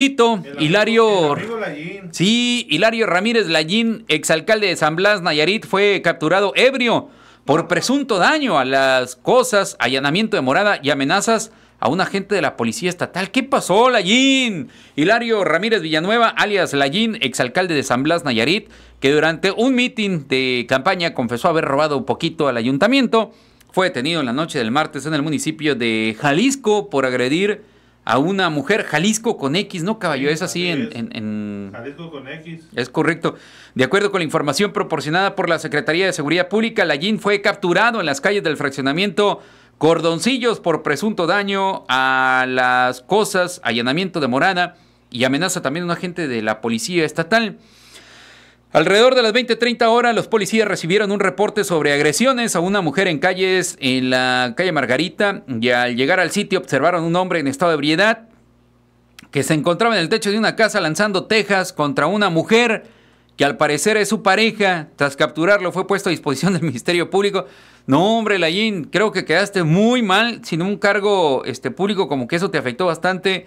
Hilario. Sí, Hilario Ramírez Lallín, exalcalde de San Blas, Nayarit, fue capturado ebrio por presunto daño a las cosas, allanamiento de morada y amenazas a un agente de la policía estatal. ¿Qué pasó, Lallín? Hilario Ramírez Villanueva, alias Lallín, exalcalde de San Blas, Nayarit, que durante un mitin de campaña confesó haber robado un poquito al ayuntamiento, fue detenido en la noche del martes en el municipio de Jalisco por agredir a una mujer, Jalisco con X, ¿no, caballo? es así En, en, Jalisco con X. Es correcto. De acuerdo con la información proporcionada por la Secretaría de Seguridad Pública, la Lallín fue capturado en las calles del fraccionamiento Cordoncillos por presunto daño a las cosas, allanamiento de morada y amenaza también a un agente de la policía estatal. Alrededor de las 20-30 horas, los policías recibieron un reporte sobre agresiones a una mujer en calles en la calle Margarita y al llegar al sitio observaron un hombre en estado de ebriedad que se encontraba en el techo de una casa lanzando tejas contra una mujer que al parecer es su pareja. Tras capturarlo fue puesto a disposición del Ministerio Público. No, hombre, Layín, creo que quedaste muy mal sin un cargo este, público como que eso te afectó bastante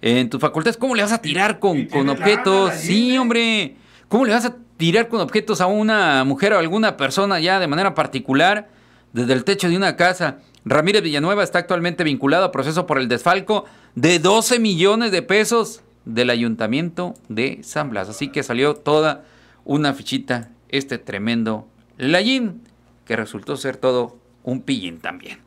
en tus facultades. ¿Cómo le vas a tirar con, con objetos? sí, ¿eh? hombre. ¿Cómo le vas a tirar con objetos a una mujer o a alguna persona ya de manera particular desde el techo de una casa? Ramírez Villanueva está actualmente vinculado a proceso por el desfalco de 12 millones de pesos del ayuntamiento de San Blas. Así que salió toda una fichita este tremendo Layín, que resultó ser todo un pillín también.